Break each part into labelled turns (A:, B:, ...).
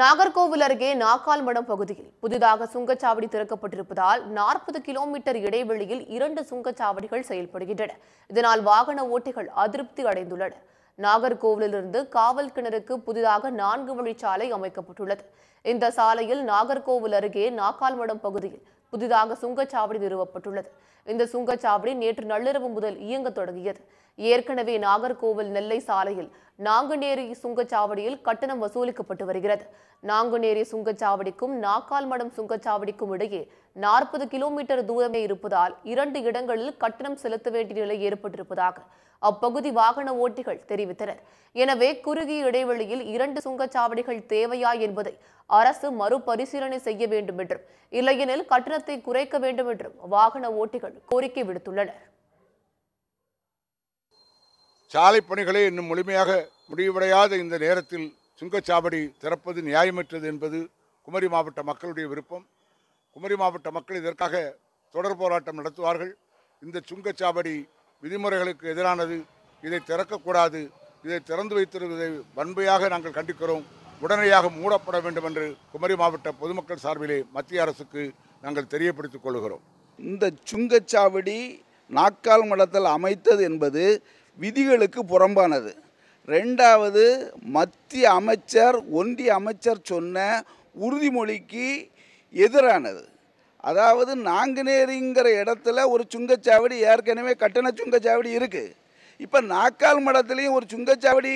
A: நாகர்கோவில் அருகே நாக்கால்மடம் பகுதியில் புதிதாக சுங்கச்சாவடி திறக்கப்பட்டிருப்பதால் நாற்பது கிலோமீட்டர் இடைவெளியில் இரண்டு சுங்கச்சாவடிகள் செயல்படுகின்றன இதனால் வாகன ஓட்டிகள் அதிருப்தி அடைந்துள்ளனர் நாகர்கோவிலிருந்து காவல் கிணறுக்கு புதிதாக நான்கு வழி சாலை அமைக்கப்பட்டுள்ளது இந்த சாலையில் நாகர்கோவில் அருகே நாக்கால்மடம் பகுதியில் புதிதாக சுங்கச்சாவடி நிறுவப்பட்டுள்ளது இந்த சுங்கச்சாவடி நேற்று நள்ளிரவு முதல் இயங்க தொடங்கியது ஏற்கனவே நாகர்கோவில் நெல்லை சாலையில் நாங்குநேரி சுங்கச்சாவடியில் கட்டணம் வசூலிக்கப்பட்டு வருகிறது நாங்குநேரி சுங்கச்சாவடிக்கும் நாக்கால்மடம் சுங்கச்சாவடிக்கும் இடையே நாற்பது கிலோமீட்டர் தூரமே இருப்பதால் இரண்டு இடங்களில் கட்டணம் செலுத்த வேண்டிய நிலை ஏற்பட்டிருப்பதாக அப்பகுதி வாகன ஓட்டிகள் தெரிவித்தனர் எனவே குறுகிய இடைவெளியில் இரண்டு சுங்கச்சாவடிகள் தேவையா என்பதை அரசு மறுபரிசீலனை செய்ய வேண்டும் என்றும் இல்லையெனில் கட்டண வாகனத்தை குறைக்க வேண்டும் என்றும் வாகன ஓட்டிகள் கோரிக்கை விடுத்துள்ளனர்
B: சாலை பணிகளை இன்னும் முழுமையாக முடிவடையாத இந்த நேரத்தில் சுங்கச்சாவடி திறப்பது நியாயமற்றது என்பது குமரி மாவட்ட மக்களுடைய விருப்பம் குமரி மாவட்ட மக்கள் இதற்காக தொடர் போராட்டம் நடத்துவார்கள் இந்த சுங்கச்சாவடி விதிமுறைகளுக்கு எதிரானது இதை திறக்கக்கூடாது இதை திறந்து வைத்திருப்பதை வன்மையாக நாங்கள் கண்டிக்கிறோம் உடனடியாக மூடப்பட வேண்டும் என்று குமரி மாவட்ட பொதுமக்கள் சார்பிலே மத்திய அரசுக்கு நாங்கள் தெரியப்படுத்திக் கொள்கிறோம்
C: இந்த சுங்கச்சாவடி நாக்கால் மடத்தில் அமைத்தது என்பது விதிகளுக்கு புறம்பானது ரெண்டாவது மத்திய அமைச்சர் ஒன்றிய அமைச்சர் சொன்ன உறுதிமொழிக்கு எதிரானது அதாவது நாங்குநேரிங்கிற இடத்துல ஒரு சுங்கச்சாவடி ஏற்கனவே கட்டண சுங்கச்சாவடி இருக்குது இப்போ நாக்கால் மடத்துலேயும் ஒரு சுங்கச்சாவடி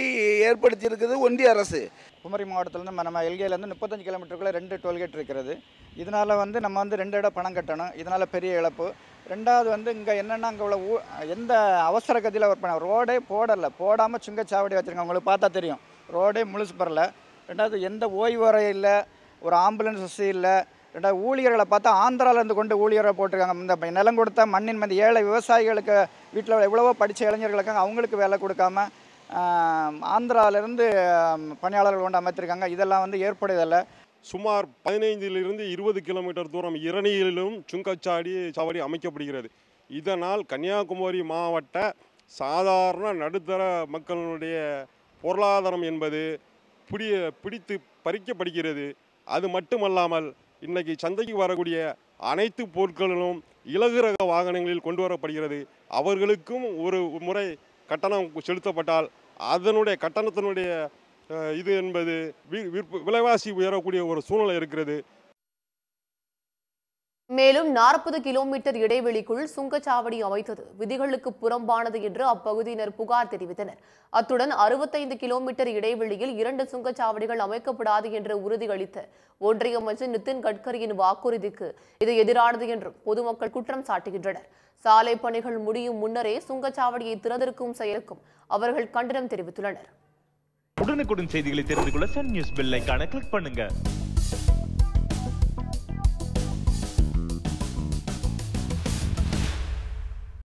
C: ஏற்படுத்தியிருக்குது ஒன்றிய அரசு
D: குமரி மாவட்டத்திலேருந்து நம்ம நம்ம எல்கையிலேருந்து முப்பத்தஞ்சு கிலோமீட்டருக்குள்ளே ரெண்டு டோல்கேட் இருக்கிறது இதனால் வந்து நம்ம வந்து ரெண்டு இடம் பணம் கட்டணும் இதனால் பெரிய இழப்பு ரெண்டாவது வந்து இங்கே என்னென்னா அங்கே உள்ள ஊ எந்த அவசர கதியில் ஒர்க் பண்ண ரோடே போடலை போடாமல் சுங்கச்சாவடி வச்சுருக்காங்க உங்களுக்கு பார்த்தா தெரியும் ரோடே முழுசு பரல ரெண்டாவது எந்த ஓய்வறை இல்லை ஒரு ஆம்புலன்ஸ் வசதி இல்லை ரெண்டாவது ஊழியர்களை பார்த்தா ஆந்திராவிலேருந்து கொண்டு ஊழியரை போட்டிருக்காங்க இந்த நிலம் கொடுத்தா மண்ணின் மீது ஏழை விவசாயிகளுக்கு வீட்டில் எவ்வளவோ படித்த இளைஞர்கள் இருக்காங்க அவங்களுக்கு வேலை கொடுக்காம ஆந்திராவிலேருந்து பணியாளர்கள் கொண்டு அமைத்திருக்காங்க இதெல்லாம் வந்து
E: ஏற்படுதல்ல சுமார் பதினைந்திலிருந்து இருபது கிலோமீட்டர் தூரம் இரணியிலும் சுங்கச்சாடி சாவடி அமைக்கப்படுகிறது இதனால் கன்னியாகுமரி மாவட்ட சாதாரண நடுத்தர மக்களுடைய பொருளாதாரம் என்பது பிடி பிடித்து பறிக்கப்படுகிறது அது மட்டுமல்லாமல் இன்றைக்கி சந்தைக்கு வரக்கூடிய அனைத்து பொருட்களிலும் இலகு ரக வாகனங்களில் கொண்டு வரப்படுகிறது அவர்களுக்கும் ஒரு முறை கட்டணம் செலுத்தப்பட்டால் அதனுடைய கட்டணத்தினுடைய இது என்பது விலைவாசி உயரக்கூடிய ஒரு சூழ்நிலை இருக்கிறது
A: மேலும் நாற்பது கிலோமீட்டர் இடைவெளிக்குள் சுங்கச்சாவடி அமைத்தது விதிகளுக்கு புறம்பானது என்று அப்பகுதியினர் புகார் தெரிவித்தனர் அத்துடன் அறுபத்தைந்து கிலோமீட்டர் இடைவெளியில் இரண்டு சுங்கச்சாவடிகள் அமைக்கப்படாது என்று உறுதியளித்த ஒன்றிய அமைச்சர் நிதின் கட்கரியின் வாக்குறுதிக்கு இது எதிரானது என்றும் பொதுமக்கள் குற்றம் சாட்டுகின்றனர் சாலை பணிகள் முடியும் முன்னரே சுங்கச்சாவடியை திறந்திருக்கும் செயலுக்கும் அவர்கள் கண்டனம் தெரிவித்துள்ளனர்
D: உடனுக்குடன் செய்திகளை தெரிந்து
C: கொள்ள